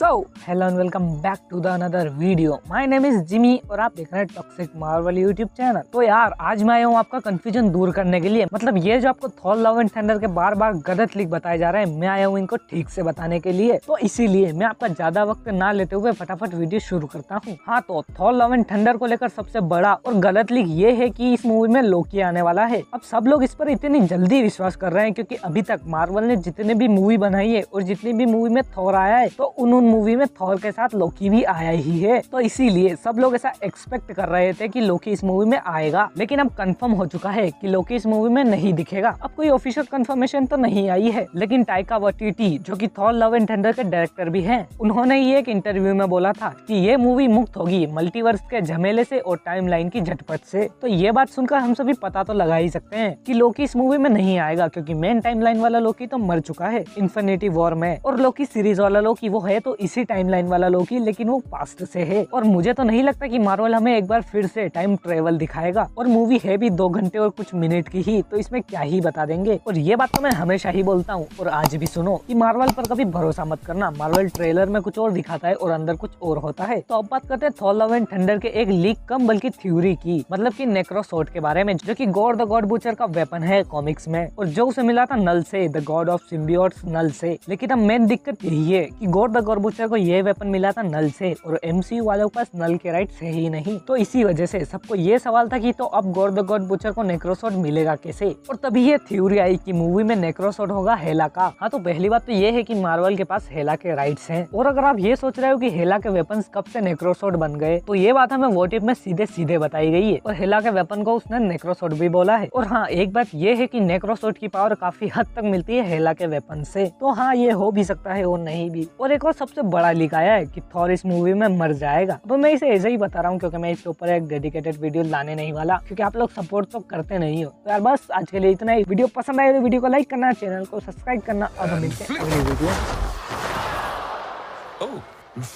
so hello and welcome back to the another video my name is Jimmy और आप देख रहे हैं टॉक्सिक मार्वल यूट्यूब चैनल तो यार आज मैं आया हूँ आपका कंफ्यूजन दूर करने के लिए मतलब ये जो आपको थॉल लव एंड थंडर के बार बार गलत लिख बताए जा रहे हैं मैं आया हूँ इनको ठीक से बताने के लिए तो इसीलिए मैं आपका ज्यादा वक्त ना लेते हुए फटाफट वीडियो शुरू करता हूँ हाँ तो थॉल लव एंड थंडर को लेकर सबसे बड़ा और गलत लिख ये है की इस मूवी में लोकी आने वाला है अब सब लोग इस पर इतनी जल्दी विश्वास कर रहे हैं क्यूँकी अभी तक मार्वल ने जितने भी मूवी बनाई है और जितनी भी मूवी में थौर आया है तो उन्होंने मूवी में थॉर के साथ लोकी भी आया ही है तो इसीलिए सब लोग ऐसा एक्सपेक्ट कर रहे थे कि लोकी इस मूवी में आएगा लेकिन अब कंफर्म हो चुका है कि लोकी इस मूवी में नहीं दिखेगा अब कोई ऑफिशियल कंफर्मेशन तो नहीं आई है लेकिन टाइका वटीटी जो की थॉर लव एंड थंडर के डायरेक्टर भी है उन्होंने ये एक इंटरव्यू में बोला था की ये मूवी मुक्त होगी मल्टीवर्स के झमेले से और लाइन की झटपट से तो ये बात सुनकर हम सभी पता तो लगा ही सकते हैं कि लोकी इस मूवी में नहीं आएगा क्योंकि मेन लाइन वाला लोकी तो मर चुका है इन्फिनिटी वॉर में और लोकी सीरीज वाला लोकी वो है तो इसी टाइमलाइन वाला लोकी लेकिन वो पास्ट से है और मुझे तो नहीं लगता कि मार्वल हमें एक बार फिर से टाइम ट्रेवल दिखाएगा और मूवी है भी दो घंटे और कुछ मिनट की ही तो इसमें क्या ही बता देंगे और ये बात तो मैं हमेशा ही बोलता हूँ और आज भी सुनो कि मार्वल पर कभी भरोसा मत करना मार्वल ट्रेलर में कुछ और दिखाता है और अंदर कुछ और होता है तो अब बात करते हैं थॉल लव एंड थंडर के एक लीक कम बल्कि थ्योरी की मतलब की नेक्रोसोट के बारे में जो की गॉड द गॉड बुचर का वेपन है कॉमिक्स में और जो उसे मिला था नल से the god of symbiote Knull से लेकिन अब मेन दिक्कत यही है की गॉड द गॉड खरबूचे को ये वेपन मिला था नल से और एमसीयू वालों के पास नल के राइट है ही नहीं तो इसी वजह से सबको ये सवाल था कि तो अब गोर द गोड बुचर को नेक्रोसोट मिलेगा कैसे और तभी ये थ्योरी आई कि मूवी में नेक्रोसोट होगा हेला का हाँ तो पहली बात तो ये है कि मार्वल के पास हेला के राइट्स हैं और अगर आप ये सोच रहे हो कि हेला के वेपन कब से नेक्रोसॉट बन गए तो ये बात हमें वो टिप में सीधे सीधे बताई गई है और हेला के वेपन को उसने नेक्रोसोट भी बोला है और हाँ एक बात ये है की नेक्रोसॉट की पावर काफी हद तक मिलती है हेला के वेपन से तो हाँ ये हो भी सकता है और नहीं भी और एक और सब सबसे बड़ा लीक आया है कि थॉर इस मूवी में मर जाएगा अब मैं इसे ऐसे ही बता रहा हूँ क्योंकि मैं इसके ऊपर एक डेडिकेटेड वीडियो लाने नहीं वाला क्योंकि आप लोग सपोर्ट तो करते नहीं हो तो यार बस आज के लिए इतना ही वीडियो पसंद आए तो वीडियो को लाइक करना चैनल को सब्सक्राइब करना और मिलते हैं अगली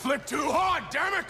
वीडियो